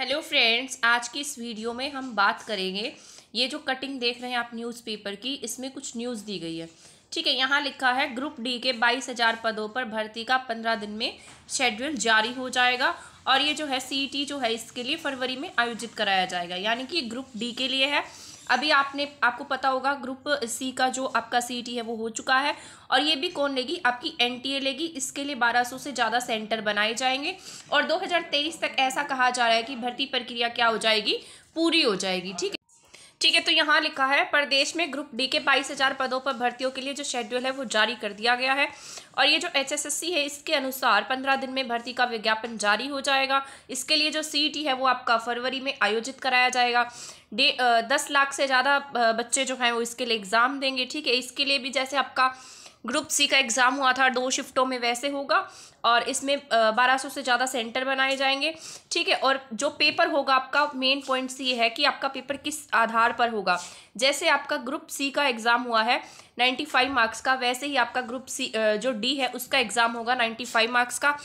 hello friends आज की इस वीडियो में हम बात करेंगे ये जो कटिंग देख रहे हैं आप न्यूज़पेपर की इसमें कुछ न्यूज़ दी गई है ठीक है यहाँ लिखा है ग्रुप डी के बाईस हज़ार पदों पर भर्ती का पंद्रह दिन में शेड्यूल जारी हो जाएगा और ये जो है सीटी e जो है इसके लिए फरवरी में आयोजित कराया जाएगा यानी कि ग्रुप डी के लिए है अभी आपने आपको पता होगा ग्रुप सी का जो आपका सी है वो हो चुका है और ये भी कौन लेगी आपकी एन लेगी इसके लिए 1200 से ज़्यादा सेंटर बनाए जाएंगे और 2023 तक ऐसा कहा जा रहा है कि भर्ती प्रक्रिया क्या हो जाएगी पूरी हो जाएगी ठीक है ठीक है तो यहाँ लिखा है प्रदेश में ग्रुप डी के बाईस हज़ार पदों पर भर्तियों के लिए जो शेड्यूल है वो जारी कर दिया गया है और ये जो एचएसएससी है इसके अनुसार पंद्रह दिन में भर्ती का विज्ञापन जारी हो जाएगा इसके लिए जो सीईटी e है वो आपका फरवरी में आयोजित कराया जाएगा डे दस लाख से ज़्यादा बच्चे जो हैं वो इसके लिए एग्ज़ाम देंगे ठीक है इसके लिए भी जैसे आपका ग्रुप सी का एग्ज़ाम हुआ था दो शिफ्टों में वैसे होगा और इसमें बारह सौ से ज़्यादा सेंटर बनाए जाएंगे ठीक है और जो पेपर होगा आपका मेन पॉइंट्स ये है कि आपका पेपर किस आधार पर होगा जैसे आपका ग्रुप सी का एग्ज़ाम हुआ है नाइन्टी फाइव मार्क्स का वैसे ही आपका ग्रुप सी जो डी है उसका एग्ज़ाम होगा नाइन्टी फाइव मार्क्स का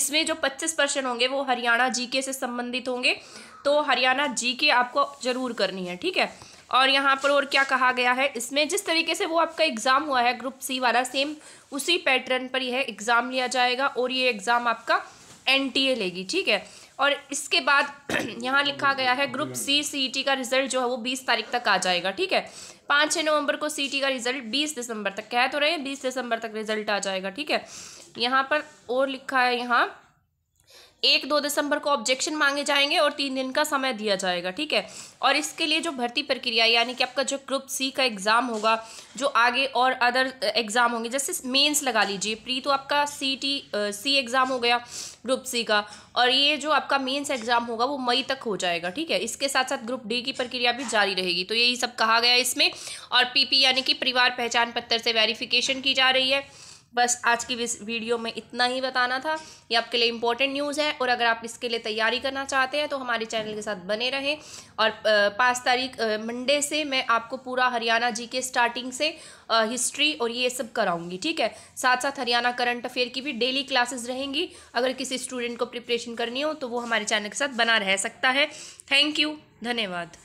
इसमें जो पच्चीस परसेंट होंगे वो हरियाणा जी से संबंधित होंगे तो हरियाणा जी आपको ज़रूर करनी है ठीक है और यहाँ पर और क्या कहा गया है इसमें जिस तरीके से वो आपका एग्ज़ाम हुआ है ग्रुप सी वाला सेम उसी पैटर्न पर यह एग्ज़ाम लिया जाएगा और ये एग्ज़ाम आपका एन लेगी ठीक है और इसके बाद यहाँ लिखा गया है ग्रुप सी सी का रिजल्ट जो है वो बीस तारीख तक आ जाएगा ठीक है पाँच छः नवंबर को सी e का रिजल्ट बीस दिसंबर तक कह तो रहे हैं बीस दिसंबर तक रिजल्ट आ जाएगा ठीक है यहाँ पर और लिखा है यहाँ एक दो दिसंबर को ऑब्जेक्शन मांगे जाएंगे और तीन दिन का समय दिया जाएगा ठीक है और इसके लिए जो भर्ती प्रक्रिया यानी कि आपका जो ग्रुप सी का एग्ज़ाम होगा जो आगे और अदर एग्ज़ाम होंगे जैसे मेंस लगा लीजिए प्री तो आपका सी टी सी एग्ज़ाम हो गया ग्रुप सी का और ये जो आपका मेंस एग्ज़ाम होगा वो मई तक हो जाएगा ठीक है इसके साथ साथ ग्रुप डी की प्रक्रिया भी जारी रहेगी तो यही सब कहा गया इसमें और पी यानी कि परिवार पहचान पत्र से वेरिफिकेशन की जा रही है बस आज की वीडियो में इतना ही बताना था ये आपके लिए इंपॉर्टेंट न्यूज़ है और अगर आप इसके लिए तैयारी करना चाहते हैं तो हमारे चैनल के साथ बने रहें और पाँच तारीख मंडे से मैं आपको पूरा हरियाणा जी के स्टार्टिंग से हिस्ट्री और ये सब कराऊंगी ठीक है साथ साथ हरियाणा करंट अफेयर की भी डेली क्लासेस रहेंगी अगर किसी स्टूडेंट को प्रिपरेशन करनी हो तो वो हमारे चैनल के साथ बना रह सकता है थैंक यू धन्यवाद